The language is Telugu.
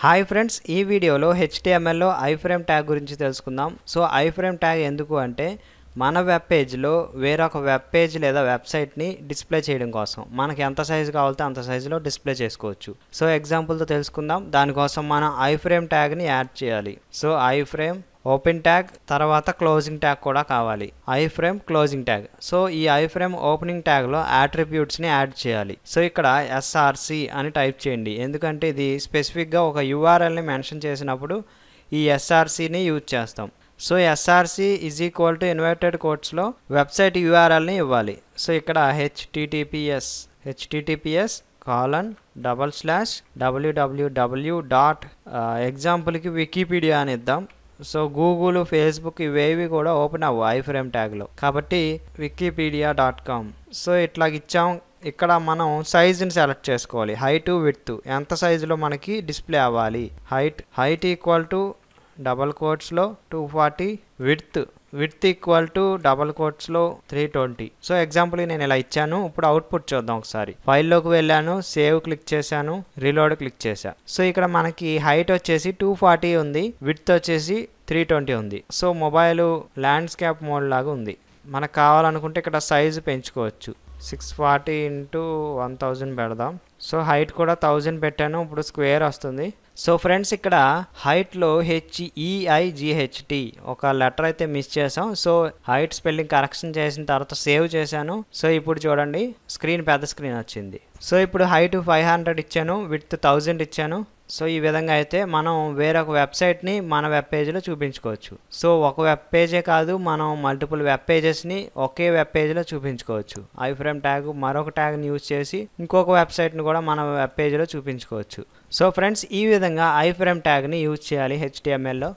హాయ్ ఫ్రెండ్స్ ఈ వీడియోలో హెచ్టిఎంఎల్లో ఫ్రేమ్ ట్యాగ్ గురించి తెలుసుకుందాం సో ఐ ఫ్రేమ్ ట్యాగ్ ఎందుకు అంటే మన వెబ్ పేజ్లో వేరొక వెబ్ పేజ్ లేదా వెబ్సైట్ని డిస్ప్లే చేయడం కోసం మనకి ఎంత సైజు కావాలితే అంత సైజులో డిస్ప్లే చేసుకోవచ్చు సో ఎగ్జాంపుల్తో తెలుసుకుందాం దానికోసం మనం ఐ ఫ్రేమ్ ట్యాగ్ని యాడ్ చేయాలి so iframe open tag తర్వాత క్లోజింగ్ ట్యాగ్ కూడా కావాలి iframe closing tag so ఈ ఐ ఫ్రేమ్ ఓపెనింగ్ ట్యాగ్లో యాట్రిబ్యూట్స్ని యాడ్ చేయాలి సో ఇక్కడ ఎస్ఆర్సి అని టైప్ చేయండి ఎందుకంటే ఇది స్పెసిఫిక్గా ఒక యూఆర్ఎల్ని మెన్షన్ చేసినప్పుడు ఈ ఎస్ఆర్సీని యూజ్ చేస్తాం so SRC is equal to inverted కోడ్స్లో వెబ్సైట్ యూఆర్ఎల్ని ఇవ్వాలి సో ఇక్కడ HTTPS HTTPS colon double slash WWW dot ఎగ్జాంపుల్కి వికీపీడియా అని ఇద్దాం సో గూగుల్ ఫేస్బుక్ ఇవేవి కూడా ఓపెన్ అవ్వు ఐ ఫ్రేమ్ ట్యాగ్లో కాబట్టి వికీపీడియా డాట్ కామ్ సో ఇట్లా ఇచ్చాం ఇక్కడ మనం సైజుని సెలెక్ట్ చేసుకోవాలి హైట్ విత్ ఎంత సైజులో మనకి డిస్ప్లే అవ్వాలి height height equal to double కోట్స్లో two forty width width equal to double కోట్స్లో త్రీ ట్వంటీ సో ఎగ్జాంపుల్ నేను ఇలా ఇచ్చాను ఇప్పుడు అవుట్పుట్ చూద్దాం ఒకసారి ఫైల్లోకి వెళ్ళాను సేవ్ క్లిక్ చేశాను రిలోడ్ క్లిక్ చేశాను సో ఇక్కడ మనకి హైట్ వచ్చేసి టూ ఫార్టీ ఉంది విడ్త్ వచ్చేసి త్రీ ట్వంటీ ఉంది సో మొబైల్ ల్యాండ్స్కేప్ మోడ్ లాగా ఉంది మనకు కావాలనుకుంటే ఇక్కడ సైజు పెంచుకోవచ్చు six forty into one thousand పెడదాం సో హైట్ కూడా థౌజండ్ పెట్టాను ఇప్పుడు స్క్వేర్ వస్తుంది సో ఫ్రెండ్స్ ఇక్కడ హైట్లో హెచ్ఈఐజిహెచ్టి e ఒక లెటర్ అయితే మిస్ చేసాం సో హైట్ స్పెల్లింగ్ కరెక్షన్ చేసిన తర్వాత సేవ్ చేశాను సో ఇప్పుడు చూడండి స్క్రీన్ పెద్ద స్క్రీన్ వచ్చింది సో ఇప్పుడు హైట్ ఫైవ్ హండ్రెడ్ ఇచ్చాను విత్ థౌజండ్ ఇచ్చాను సో ఈ విధంగా అయితే మనం వేరొక వెబ్సైట్ని మన వెబ్ పేజీలో చూపించుకోవచ్చు సో ఒక వెబ్ పేజే కాదు మనం మల్టిపుల్ వెబ్ పేజెస్ని ఒకే వెబ్ పేజీలో చూపించుకోవచ్చు ఐ ఫ్రేమ్ ట్యాగ్ మరొక ట్యాగ్ని యూజ్ చేసి ఇంకొక వెబ్సైట్ని కూడా మన వెబ్ పేజీలో చూపించుకోవచ్చు సో ఫ్రెండ్స్ ఈ విధంగా ఐ ఫ్రేమ్ ట్యాగ్ని యూజ్ చేయాలి హెచ్డిఎంఎల్లో